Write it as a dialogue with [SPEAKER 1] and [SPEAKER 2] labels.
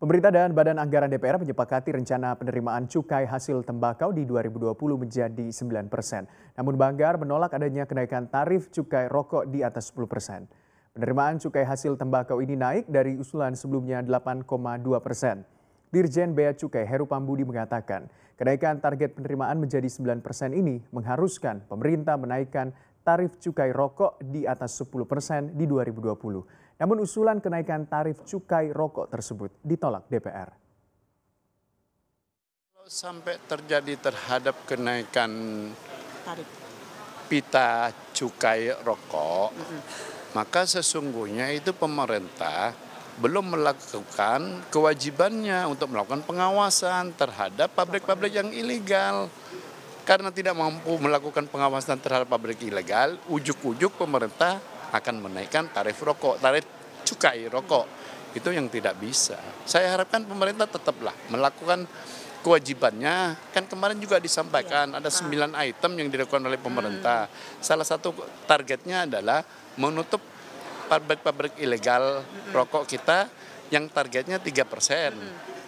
[SPEAKER 1] Pemerintah dan Badan Anggaran DPR menyepakati rencana penerimaan cukai hasil tembakau di 2020 menjadi 9 persen. Namun Banggar menolak adanya kenaikan tarif cukai rokok di atas 10 persen. Penerimaan cukai hasil tembakau ini naik dari usulan sebelumnya 8,2 persen. Dirjen Bea Cukai Heru Pambudi mengatakan, kenaikan target penerimaan menjadi 9 persen ini mengharuskan pemerintah menaikkan tarif cukai rokok di atas 10 persen di 2020. Namun usulan kenaikan tarif cukai rokok tersebut ditolak DPR.
[SPEAKER 2] Kalau sampai terjadi terhadap kenaikan tarif pita cukai rokok, mm -hmm. maka sesungguhnya itu pemerintah belum melakukan kewajibannya untuk melakukan pengawasan terhadap pabrik-pabrik yang ilegal karena tidak mampu melakukan pengawasan terhadap pabrik ilegal, ujuk-ujuk pemerintah akan menaikkan tarif rokok, tarif cukai rokok. Itu yang tidak bisa. Saya harapkan pemerintah tetaplah melakukan kewajibannya. Kan kemarin juga disampaikan iya. ada 9 ah. item yang dilakukan oleh pemerintah. Hmm. Salah satu targetnya adalah menutup pabrik-pabrik ilegal hmm. rokok kita yang targetnya 3 persen hmm.